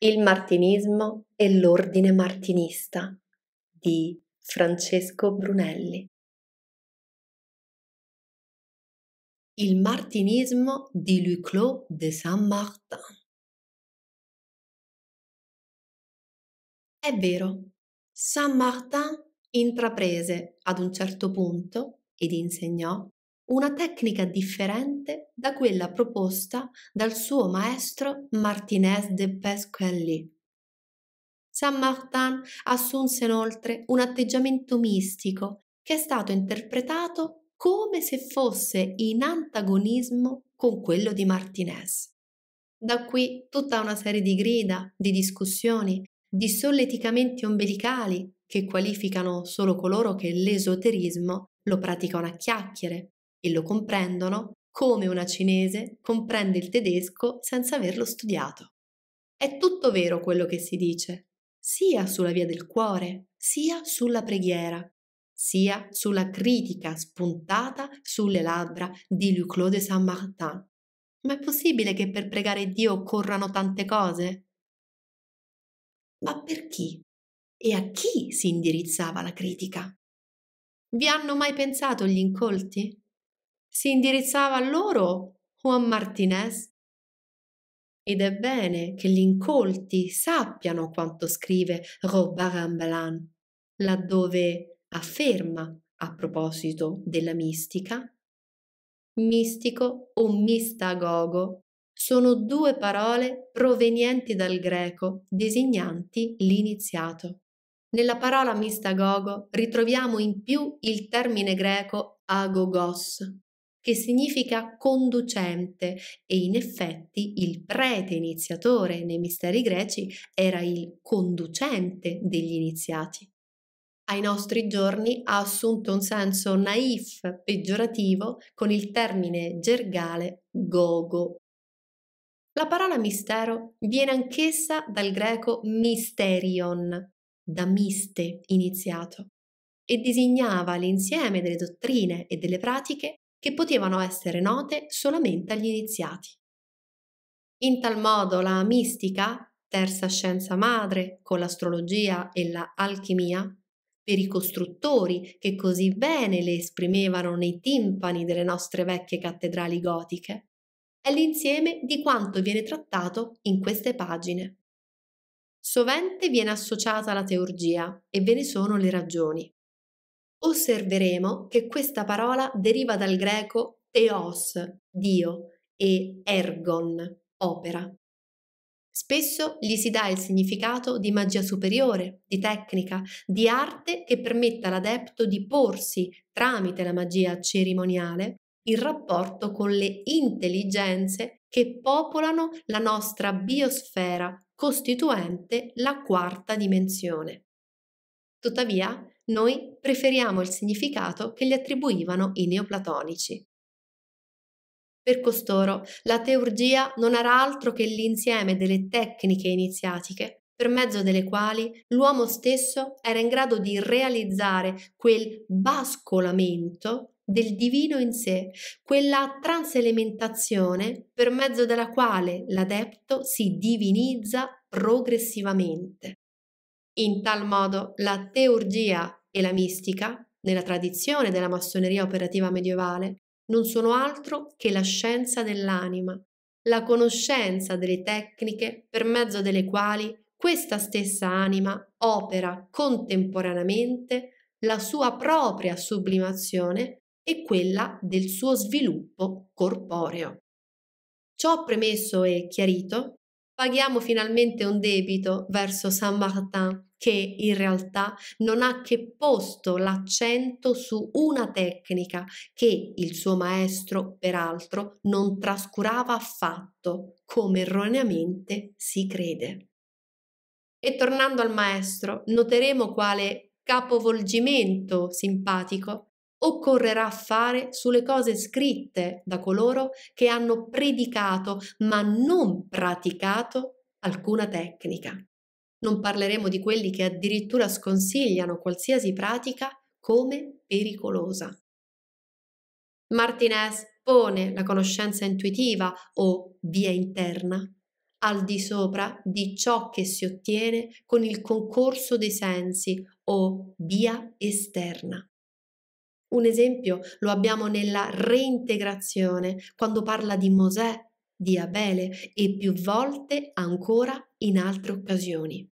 Il martinismo e l'ordine martinista di Francesco Brunelli. Il martinismo di Luclos de Saint-Martin. È vero, Saint-Martin intraprese ad un certo punto ed insegnò una tecnica differente da quella proposta dal suo maestro Martinez de Pesquelli. San Martin assunse inoltre un atteggiamento mistico che è stato interpretato come se fosse in antagonismo con quello di Martinez. Da qui tutta una serie di grida, di discussioni, di solleticamenti ombelicali che qualificano solo coloro che l'esoterismo lo praticano a chiacchiere, e lo comprendono come una cinese comprende il tedesco senza averlo studiato. È tutto vero quello che si dice, sia sulla via del cuore, sia sulla preghiera, sia sulla critica spuntata sulle labbra di Luclos de Saint-Martin. Ma è possibile che per pregare Dio occorrano tante cose? Ma per chi? E a chi si indirizzava la critica? Vi hanno mai pensato gli incolti? si indirizzava a loro o a Martinez? Ed è bene che gli incolti sappiano quanto scrive Robert Rambelan, laddove afferma, a proposito della mistica, mistico o mistagogo sono due parole provenienti dal greco, designanti l'iniziato. Nella parola mistagogo ritroviamo in più il termine greco agogos, che significa conducente e in effetti il prete iniziatore nei misteri greci era il conducente degli iniziati. Ai nostri giorni ha assunto un senso naif, peggiorativo, con il termine gergale gogo. La parola mistero viene anch'essa dal greco mysterion, da miste iniziato, e designava l'insieme delle dottrine e delle pratiche che potevano essere note solamente agli iniziati. In tal modo la mistica, terza scienza madre con l'astrologia e la alchimia, per i costruttori che così bene le esprimevano nei timpani delle nostre vecchie cattedrali gotiche, è l'insieme di quanto viene trattato in queste pagine. Sovente viene associata la teurgia e ve ne sono le ragioni osserveremo che questa parola deriva dal greco teos, Dio, e ergon, opera. Spesso gli si dà il significato di magia superiore, di tecnica, di arte che permetta all'adepto di porsi, tramite la magia cerimoniale, in rapporto con le intelligenze che popolano la nostra biosfera, costituente la quarta dimensione. Tuttavia, noi preferiamo il significato che gli attribuivano i neoplatonici. Per costoro la teurgia non era altro che l'insieme delle tecniche iniziatiche per mezzo delle quali l'uomo stesso era in grado di realizzare quel bascolamento del divino in sé, quella transelementazione per mezzo della quale l'adepto si divinizza progressivamente. In tal modo la teurgia e la mistica, nella tradizione della massoneria operativa medievale, non sono altro che la scienza dell'anima, la conoscenza delle tecniche per mezzo delle quali questa stessa anima opera contemporaneamente la sua propria sublimazione e quella del suo sviluppo corporeo. Ciò premesso e chiarito, paghiamo finalmente un debito verso Saint Martin che in realtà non ha che posto l'accento su una tecnica che il suo maestro peraltro non trascurava affatto, come erroneamente si crede. E tornando al maestro, noteremo quale capovolgimento simpatico occorrerà fare sulle cose scritte da coloro che hanno predicato ma non praticato alcuna tecnica. Non parleremo di quelli che addirittura sconsigliano qualsiasi pratica come pericolosa. Martinez pone la conoscenza intuitiva o via interna al di sopra di ciò che si ottiene con il concorso dei sensi o via esterna. Un esempio lo abbiamo nella reintegrazione, quando parla di Mosè, di Abele e più volte ancora in altre occasioni.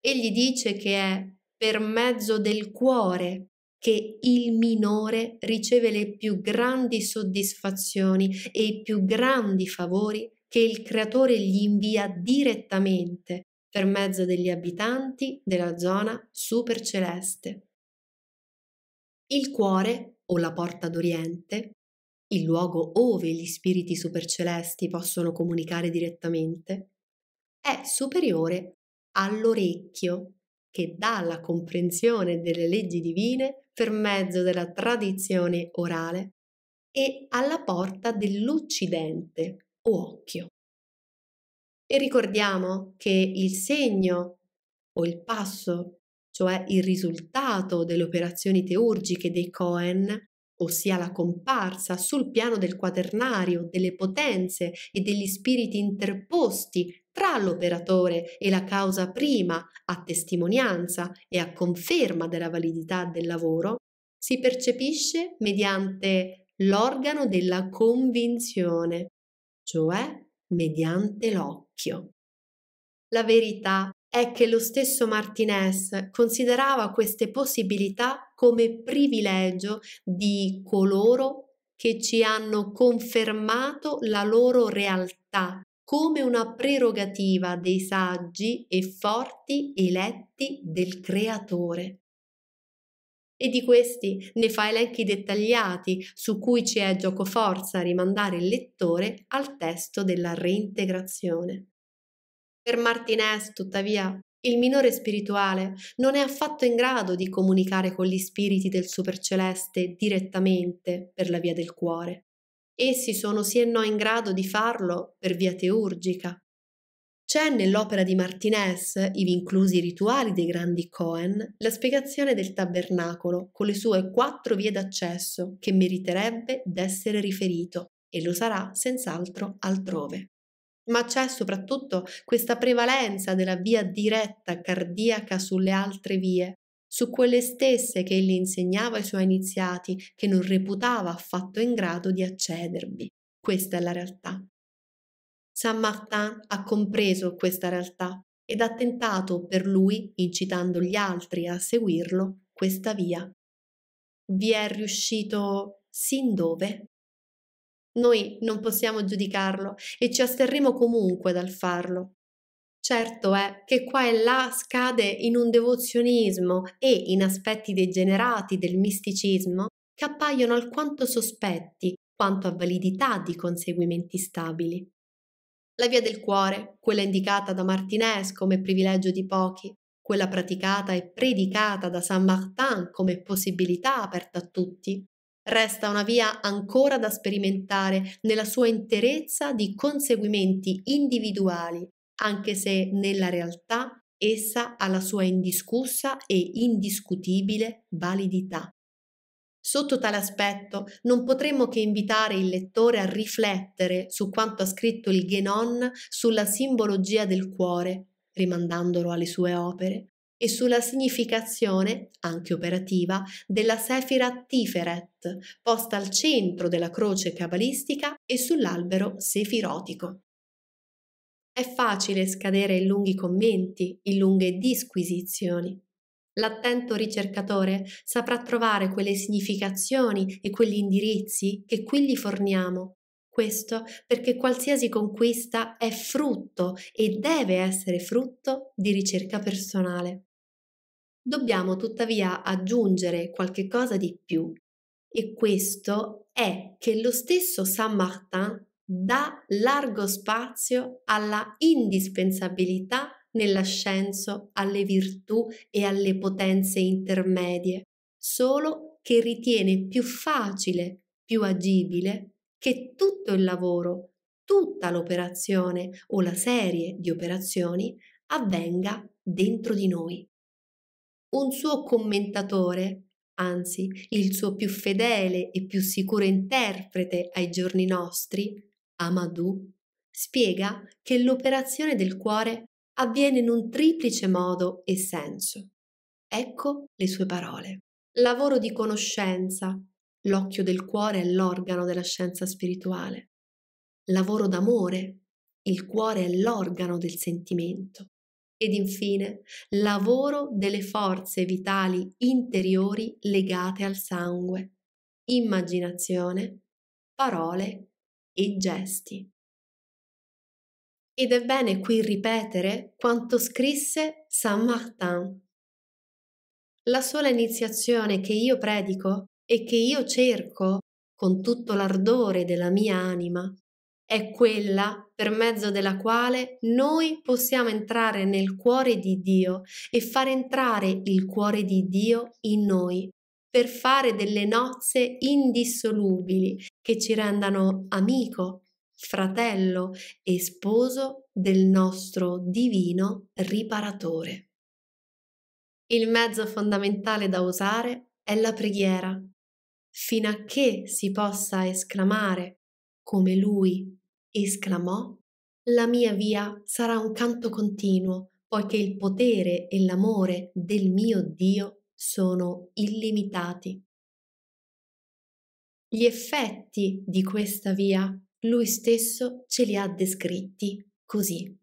Egli dice che è per mezzo del cuore che il minore riceve le più grandi soddisfazioni e i più grandi favori che il creatore gli invia direttamente per mezzo degli abitanti della zona superceleste. Il cuore, o la porta d'Oriente, il luogo ove gli spiriti supercelesti possono comunicare direttamente, è superiore all'orecchio che dà la comprensione delle leggi divine per mezzo della tradizione orale e alla porta dell'Occidente o occhio. E ricordiamo che il segno o il passo cioè il risultato delle operazioni teurgiche dei Cohen, ossia la comparsa sul piano del quaternario delle potenze e degli spiriti interposti tra l'operatore e la causa prima a testimonianza e a conferma della validità del lavoro, si percepisce mediante l'organo della convinzione, cioè mediante l'occhio. La verità è che lo stesso Martinez considerava queste possibilità come privilegio di coloro che ci hanno confermato la loro realtà come una prerogativa dei saggi e forti eletti del Creatore. E di questi ne fa elenchi dettagliati su cui ci è gioco forza rimandare il lettore al testo della reintegrazione. Per Martinez, tuttavia, il minore spirituale non è affatto in grado di comunicare con gli spiriti del superceleste direttamente per la via del cuore. Essi sono sì e no in grado di farlo per via teurgica. C'è nell'opera di Martinez, ivi inclusi i rituali dei grandi Cohen, la spiegazione del tabernacolo con le sue quattro vie d'accesso che meriterebbe d'essere riferito e lo sarà senz'altro altrove ma c'è soprattutto questa prevalenza della via diretta cardiaca sulle altre vie, su quelle stesse che egli insegnava ai suoi iniziati, che non reputava affatto in grado di accedervi. Questa è la realtà. Saint Martin ha compreso questa realtà ed ha tentato per lui, incitando gli altri a seguirlo, questa via. Vi è riuscito sin dove? Noi non possiamo giudicarlo e ci asterremo comunque dal farlo. Certo è che qua e là scade in un devozionismo e in aspetti degenerati del misticismo che appaiono alquanto sospetti quanto a validità di conseguimenti stabili. La via del cuore, quella indicata da Martinez come privilegio di pochi, quella praticata e predicata da Saint Martin come possibilità aperta a tutti, resta una via ancora da sperimentare nella sua interezza di conseguimenti individuali, anche se nella realtà essa ha la sua indiscussa e indiscutibile validità. Sotto tale aspetto non potremmo che invitare il lettore a riflettere su quanto ha scritto il Genon sulla simbologia del cuore, rimandandolo alle sue opere, e sulla significazione, anche operativa, della Sefira Tiferet, posta al centro della croce cabalistica e sull'albero sefirotico. È facile scadere in lunghi commenti, in lunghe disquisizioni. L'attento ricercatore saprà trovare quelle significazioni e quegli indirizzi che qui gli forniamo questo perché qualsiasi conquista è frutto e deve essere frutto di ricerca personale. Dobbiamo tuttavia aggiungere qualche cosa di più e questo è che lo stesso Saint Martin dà largo spazio alla indispensabilità nell'ascenso alle virtù e alle potenze intermedie, solo che ritiene più facile, più agibile che tutto il lavoro, tutta l'operazione o la serie di operazioni avvenga dentro di noi. Un suo commentatore, anzi il suo più fedele e più sicuro interprete ai giorni nostri, Amadou, spiega che l'operazione del cuore avviene in un triplice modo e senso. Ecco le sue parole. Lavoro di conoscenza, L'occhio del cuore è l'organo della scienza spirituale. Lavoro d'amore. Il cuore è l'organo del sentimento. Ed infine, lavoro delle forze vitali interiori legate al sangue. Immaginazione, parole e gesti. Ed è bene qui ripetere quanto scrisse Saint Martin. La sola iniziazione che io predico e che io cerco con tutto l'ardore della mia anima è quella per mezzo della quale noi possiamo entrare nel cuore di Dio e far entrare il cuore di Dio in noi per fare delle nozze indissolubili che ci rendano amico, fratello e sposo del nostro divino riparatore. Il mezzo fondamentale da usare è la preghiera, fino a che si possa esclamare, come lui esclamò, la mia via sarà un canto continuo, poiché il potere e l'amore del mio Dio sono illimitati. Gli effetti di questa via lui stesso ce li ha descritti così.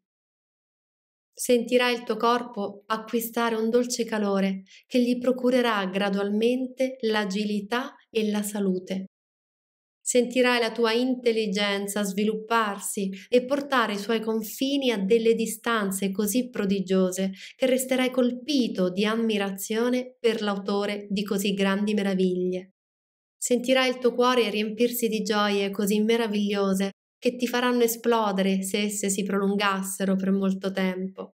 Sentirà il tuo corpo acquistare un dolce calore che gli procurerà gradualmente l'agilità e e la salute. Sentirai la tua intelligenza svilupparsi e portare i suoi confini a delle distanze così prodigiose che resterai colpito di ammirazione per l'autore di così grandi meraviglie. Sentirai il tuo cuore riempirsi di gioie così meravigliose che ti faranno esplodere se esse si prolungassero per molto tempo.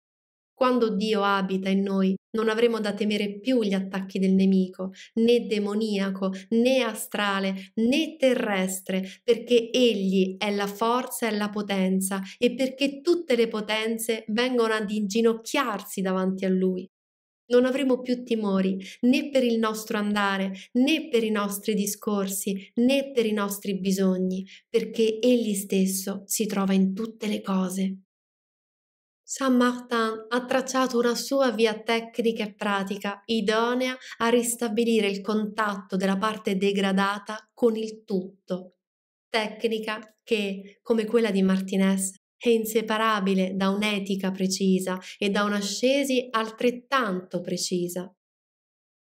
Quando Dio abita in noi, non avremo da temere più gli attacchi del nemico, né demoniaco, né astrale, né terrestre, perché Egli è la forza e la potenza e perché tutte le potenze vengono ad inginocchiarsi davanti a Lui. Non avremo più timori né per il nostro andare, né per i nostri discorsi, né per i nostri bisogni, perché Egli stesso si trova in tutte le cose. San Martin ha tracciato una sua via tecnica e pratica idonea a ristabilire il contatto della parte degradata con il tutto, tecnica che, come quella di Martinez, è inseparabile da un'etica precisa e da un'ascesi altrettanto precisa.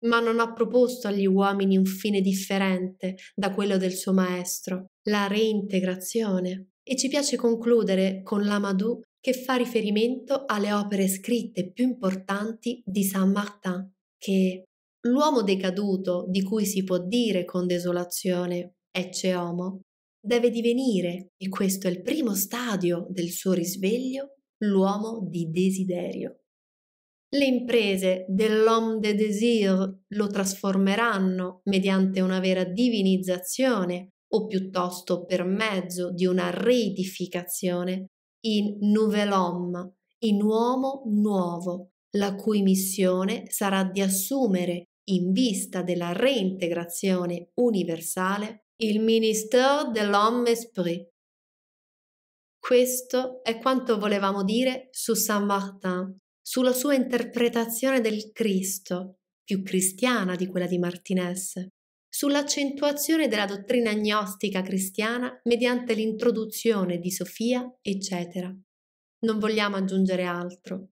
Ma non ha proposto agli uomini un fine differente da quello del suo maestro, la reintegrazione. E ci piace concludere con l'Amadou che fa riferimento alle opere scritte più importanti di Saint Martin, che l'uomo decaduto di cui si può dire con desolazione ecce homo, deve divenire, e questo è il primo stadio del suo risveglio, l'uomo di desiderio. Le imprese dell'homme de désir lo trasformeranno mediante una vera divinizzazione o piuttosto per mezzo di una reedificazione in nouvel homme, in uomo nuovo, la cui missione sarà di assumere, in vista della reintegrazione universale, il ministère de l'homme esprit. Questo è quanto volevamo dire su Saint Martin, sulla sua interpretazione del Cristo, più cristiana di quella di Martinez, sull'accentuazione della dottrina gnostica cristiana mediante l'introduzione di Sofia, eccetera. Non vogliamo aggiungere altro.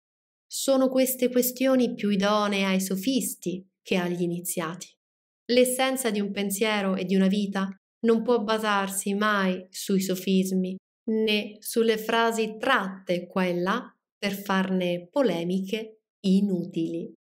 Sono queste questioni più idonee ai sofisti che agli iniziati. L'essenza di un pensiero e di una vita non può basarsi mai sui sofismi né sulle frasi tratte qua e là per farne polemiche inutili.